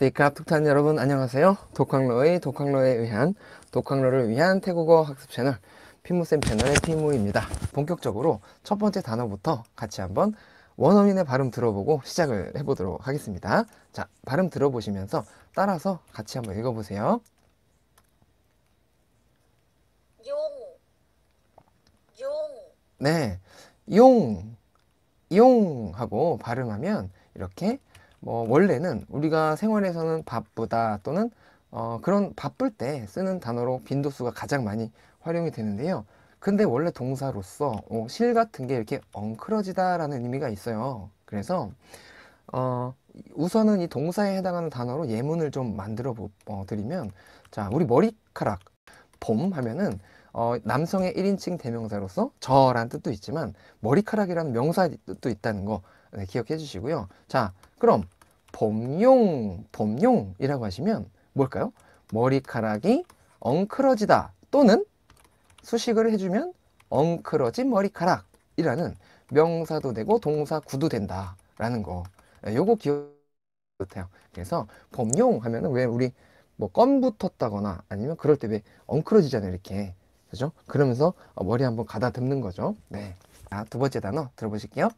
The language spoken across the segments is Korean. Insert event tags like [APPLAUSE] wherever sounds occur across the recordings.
디캅툭탄 네, 여러분 안녕하세요. 독학로의 독학로에 의한 독학로를 위한 태국어 학습 채널 피무쌤 채널의 피무입니다. 본격적으로 첫 번째 단어부터 같이 한번 원어민의 발음 들어보고 시작을 해보도록 하겠습니다. 자, 발음 들어보시면서 따라서 같이 한번 읽어보세요. 용, 용. 네, 용, 용 하고 발음하면 이렇게 뭐 원래는 우리가 생활에서는 바쁘다 또는 어, 그런 바쁠 때 쓰는 단어로 빈도수가 가장 많이 활용이 되는데요. 근데 원래 동사로서 어, 실 같은 게 이렇게 엉클어지다 라는 의미가 있어요. 그래서 어, 우선은 이 동사에 해당하는 단어로 예문을 좀 만들어 보, 어, 드리면 자 우리 머리카락 봄 하면은 어, 남성의 1인칭 대명사로서 저란 뜻도 있지만 머리카락이라는 명사 뜻도 있다는 거 네, 기억해 주시고요. 자, 그럼 봄용봄용이라고 하시면 뭘까요? 머리카락이 엉클어지다 또는 수식을 해주면 엉클어진 머리카락이라는 명사도 되고 동사 구도 된다라는 거. 네, 요거 기억 해 못해요. 그래서 봄용 하면은 왜 우리 뭐 껌 붙었다거나 아니면 그럴 때 왜 엉클어지잖아요 이렇게 그죠? 그러면서 머리 한번 가다듬는 거죠. 네. 아, 두 번째 단어 들어보실게요.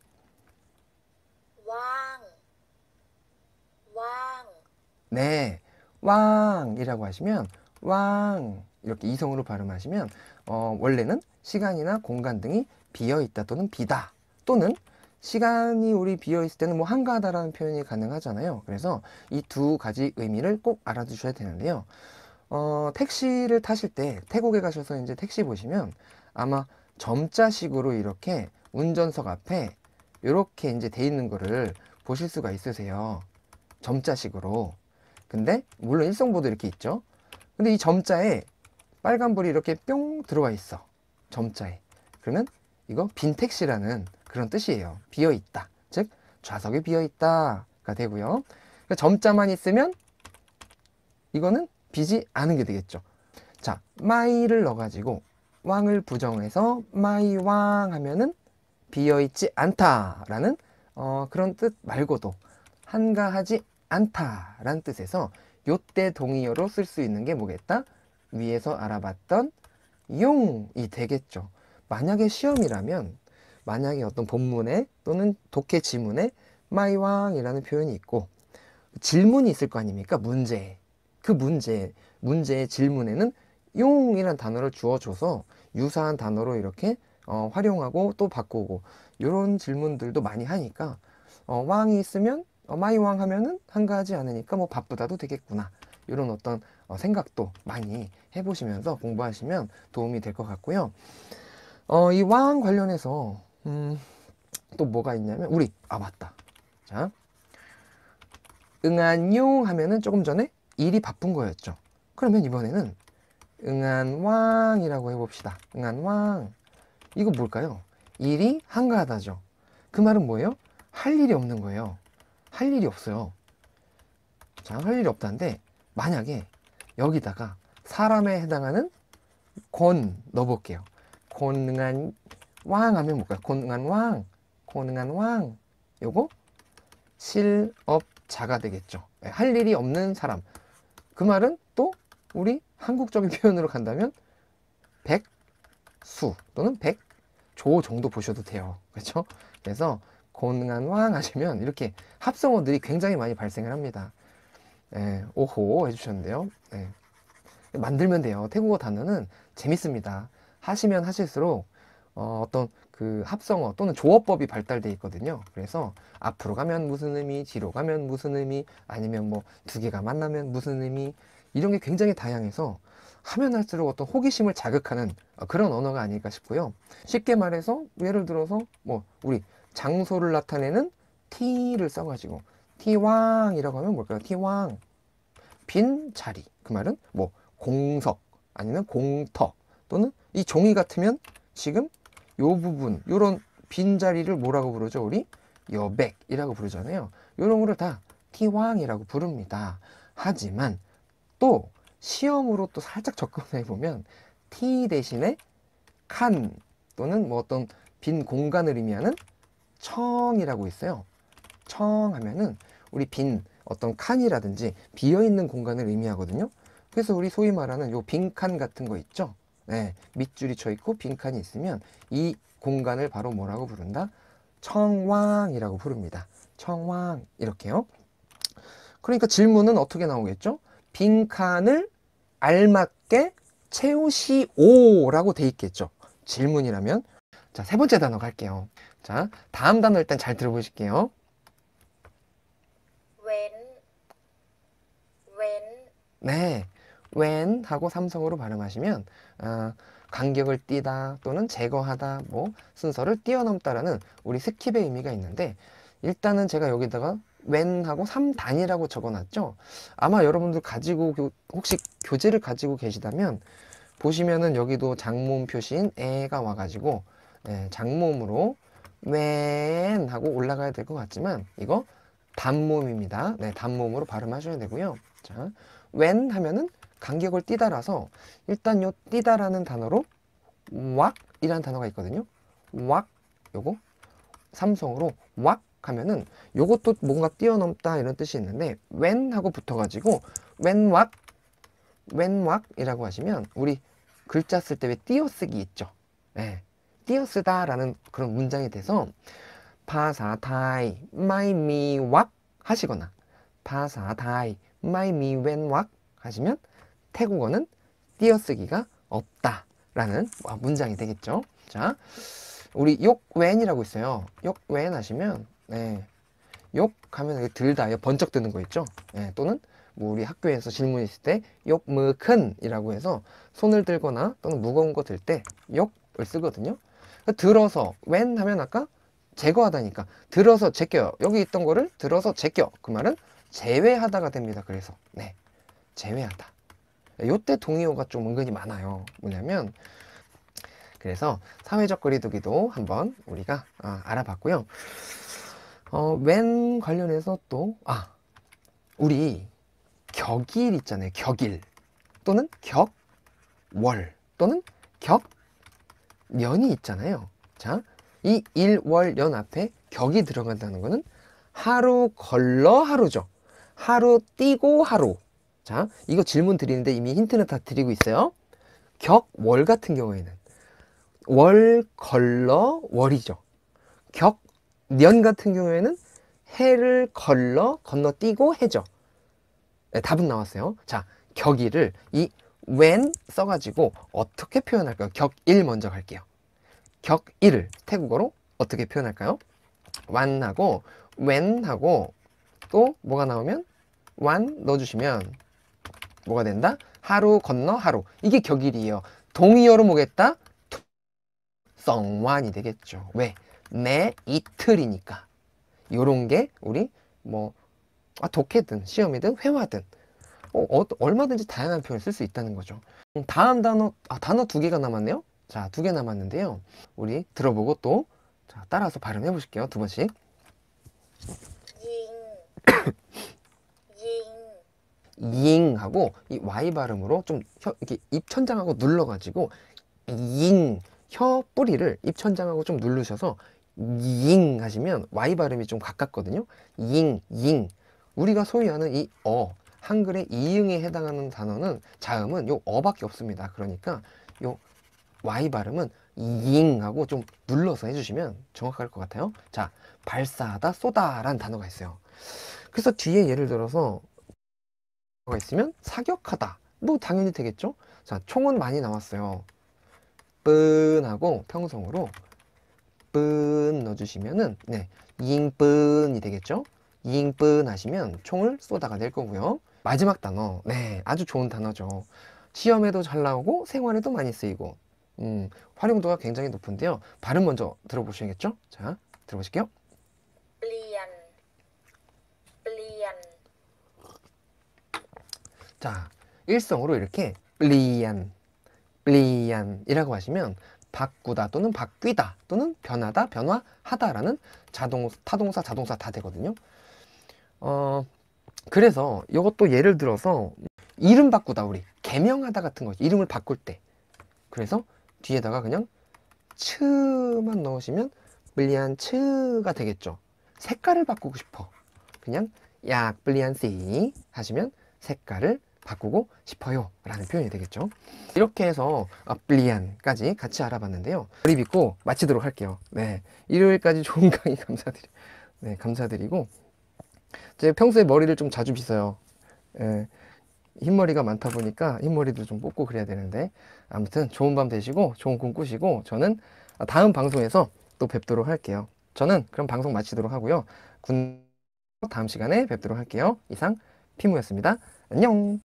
왕. 네, 왕이라고 하시면 왕 이렇게 이성으로 발음하시면 어, 원래는 시간이나 공간 등이 비어 있다 또는 비다 또는 시간이 우리 비어 있을 때는 뭐 한가하다라는 표현이 가능하잖아요. 그래서 이 두 가지 의미를 꼭 알아두셔야 되는데요. 어, 택시를 타실 때 태국에 가셔서 이제 택시 보시면 아마 점자식으로 이렇게 운전석 앞에 이렇게 이제 돼 있는 거를 보실 수가 있으세요. 점자식으로 근데 물론 일성보도 이렇게 있죠 근데 이 점자에 빨간불이 이렇게 뿅 들어와 있어 점자에 그러면 이거 빈택시라는 그런 뜻이에요 비어있다 즉 좌석이 비어있다가 되고요 그러니까 점자만 있으면 이거는 비지 않은 게 되겠죠 자 마이를 넣어가지고 왕을 부정해서 마이왕 하면은 비어있지 않다라는 어, 그런 뜻 말고도 한가하지 않다라는 뜻에서 요 때 동의어로 쓸 수 있는 게 뭐겠다? 위에서 알아봤던 용이 되겠죠. 만약에 시험이라면 만약에 어떤 본문에 또는 독해 지문에 마이왕이라는 표현이 있고 질문이 있을 거 아닙니까? 문제. 그 문제, 문제의 질문에는 용이란 단어를 주어줘서 유사한 단어로 이렇게 어, 활용하고 또 바꾸고 이런 질문들도 많이 하니까 어, 왕이 있으면 어, 마이왕 하면은 한가하지 않으니까 뭐 바쁘다도 되겠구나 이런 어떤 어, 생각도 많이 해보시면서 공부하시면 도움이 될 것 같고요. 어, 이 왕 관련해서 음, 또 뭐가 있냐면 우리 아 맞다. 자, 응안용 하면은 조금 전에 일이 바쁜 거였죠. 그러면 이번에는 응안왕이라고 해봅시다. 응안왕 이거 뭘까요? 일이 한가하다죠. 그 말은 뭐예요? 할 일이 없는 거예요. 할 일이 없어요. 자, 할 일이 없다는데 만약에 여기다가 사람에 해당하는 권 넣어볼게요. 권능한 왕 하면 뭘까요? 권능한 왕, 권능한 왕. 요거 실업자가 되겠죠. 예, 할 일이 없는 사람. 그 말은 또 우리 한국적인 [LAUGHS] 표현으로 간다면 백수 또는 백조 정도 보셔도 돼요. 그렇죠? 그래서 공간 왕 하시면 이렇게 합성어들이 굉장히 많이 발생을 합니다. 예, 오호 해주셨는데요. 예. 만들면 돼요. 태국어 단어는 재밌습니다. 하시면 하실수록 어, 어떤 그 합성어 또는 조어법이 발달돼 있거든요. 그래서 앞으로 가면 무슨 의미, 뒤로 가면 무슨 의미, 아니면 뭐 두 개가 만나면 무슨 의미 이런 게 굉장히 다양해서 하면 할수록 어떤 호기심을 자극하는 어, 그런 언어가 아닐까 싶고요. 쉽게 말해서 예를 들어서 뭐 우리 장소를 나타내는 t를 써가지고 t왕이라고 하면 뭘까요? t왕 빈 자리 그 말은 뭐 공석 아니면 공터 또는 이 종이 같으면 지금 요 부분 요런 빈 자리를 뭐라고 부르죠? 우리 여백이라고 부르잖아요 요런 거를 다 t왕이라고 부릅니다 하지만 또 시험으로 또 살짝 접근해 보면 t 대신에 칸 또는 뭐 어떤 빈 공간을 의미하는 청이라고 있어요. 청 하면은 우리 빈 어떤 칸이라든지 비어있는 공간을 의미하거든요. 그래서 우리 소위 말하는 요 빈칸 같은 거 있죠. 네, 밑줄이 쳐 있고 빈칸이 있으면 이 공간을 바로 뭐라고 부른다? 청왕이라고 부릅니다. 청왕 이렇게요. 그러니까 질문은 어떻게 나오겠죠? 빈칸을 알맞게 채우시오라고 돼 있겠죠. 질문이라면 자세 번째 단어 갈게요. 자, 다음 단어 일단 잘 들어보실게요. when when 네, when 하고 삼성으로 발음하시면 아, 간격을 띄다 또는 제거하다 뭐 순서를 뛰어넘다라는 우리 스킵의 의미가 있는데 일단은 제가 여기다가 when 하고 3단이라고 적어놨죠. 아마 여러분들 가지고 교, 혹시 교재를 가지고 계시다면 보시면은 여기도 장모 표시인 에가 와가지고 예, 네, 장모으로 맨 하고 올라가야 될 것 같지만 이거 단몸입니다. 네, 단몸으로 발음하셔야 되고요. 자, 웬 하면은 간격을 띠다라서 일단 요 띠다라는 단어로 왁이라는 단어가 있거든요. 왁 요거 삼성으로 왁 하면은 요것도 뭔가 뛰어넘다 이런 뜻이 있는데 웬 하고 붙어가지고 웬왁 웬왁이라고 하시면 우리 글자 쓸 때 왜 띄어쓰기 있죠. 네, 띄어쓰다라는 그런 문장이 돼서 파사타이 마이미 왁 하시거나 파사타이 마이미 웬 왁 하시면 태국어는 띄어쓰기가 없다라는 문장이 되겠죠. 자, 우리 욕웬이라고 있어요. 욕 웬 하시면 네, 욕 하면 들다, 번쩍 드는 거 있죠. 네, 또는 뭐 우리 학교에서 질문 있을 때 욕, 무, 큰 이라고 해서 손을 들거나 또는 무거운 거 들 때 욕을 쓰거든요. 들어서 when 하면 아까 제거하다니까 들어서 제껴요 여기 있던 거를 들어서 제껴 그 말은 제외하다가 됩니다 그래서 네 제외하다 요때 동의어가 좀 은근히 많아요 뭐냐면 그래서 사회적 거리두기도 한번 우리가 아, 알아봤고요 어, when 관련해서 또 아 우리 격일 있잖아요 격일 또는 격월 또는 격 연이 있잖아요. 자, 이 일월연 앞에 격이 들어간다는 것은 하루 걸러 하루죠. 하루 뛰고 하루. 자, 이거 질문 드리는데 이미 힌트는 다 드리고 있어요. 격월 같은 경우에는 월 걸러 월이죠. 격년 같은 경우에는 해를 걸러 건너뛰고 해죠. 네, 답은 나왔어요. 자, 격이를 이 when 써가지고 어떻게 표현할까요? 격일 먼저 갈게요. 격일을 태국어로 어떻게 표현할까요? when하고 when하고 또 뭐가 나오면 when 넣어주시면 뭐가 된다? 하루 건너 하루 이게 격일이에요. 동의어로 뭐겠다? 성완이 되겠죠. 왜? 내 이틀이니까. 요런 게 우리 뭐 아, 독해든 시험이든 회화든 어, 어, 얼마든지 다양한 표현을 쓸 수 있다는 거죠 음, 다음 단어 아, 단어 두 개가 남았네요 자 두 개 남았는데요 우리 들어보고 또 자, 따라서 발음해 보실게요 두 번씩 잉 하고 이 Y 발음으로 좀 혀, 이렇게 입천장하고 눌러가지고 잉혀 뿌리를 입천장하고 좀 누르셔서 잉 하시면 Y 발음이 좀 가깝거든요 잉, 잉 우리가 소유하는 이어 한글의 이응에 해당하는 단어는 자음은 요 어밖에 없습니다. 그러니까 요 y 발음은 이잉하고 좀 눌러서 해주시면 정확할 것 같아요. 자, 발사하다, 쏟아란 단어가 있어요. 그래서 뒤에 예를 들어서 가 있으면 사격하다, 뭐 당연히 되겠죠? 자, 총은 많이 나왔어요. 뻔하고 평성으로 뻔 넣어주시면은 네, 이잉 뻔이 되겠죠? 이잉 뻔 하시면 총을 쏟아가 될 거고요. 마지막 단어. 네, 아주 좋은 단어죠. 시험에도 잘 나오고 생활에도 많이 쓰이고 음, 활용도가 굉장히 높은데요. 발음 먼저 들어보시겠죠? 자, 들어보실게요. Blian. Blian. 자, 일성으로 이렇게 blian, blian이라고 하시면 바꾸다 또는 바뀌다 또는 변하다, 변화하다라는 자동, 타동사, 자동사 다 되거든요. 어, 그래서 이것도 예를 들어서 이름 바꾸다 우리 개명하다 같은 거지 이름을 바꿀 때 그래서 뒤에다가 그냥 츠만 넣으시면 블리안 츠가 되겠죠 색깔을 바꾸고 싶어 그냥 약 블리안 씨 하시면 색깔을 바꾸고 싶어요 라는 표현이 되겠죠 이렇게 해서 블리안까지 아, 같이 알아봤는데요 우리 믿고 마치도록 할게요 네 일요일까지 좋은 강의 [LAUGHS] 감사드리 네 감사드리고 제가 평소에 머리를 좀 자주 빗어요. 예, 흰머리가 많다 보니까 흰머리도 좀 뽑고 그래야 되는데 아무튼 좋은 밤 되시고 좋은 꿈 꾸시고 저는 다음 방송에서 또 뵙도록 할게요. 저는 그럼 방송 마치도록 하고요. 군 다음 시간에 뵙도록 할게요. 이상 피무였습니다. 안녕.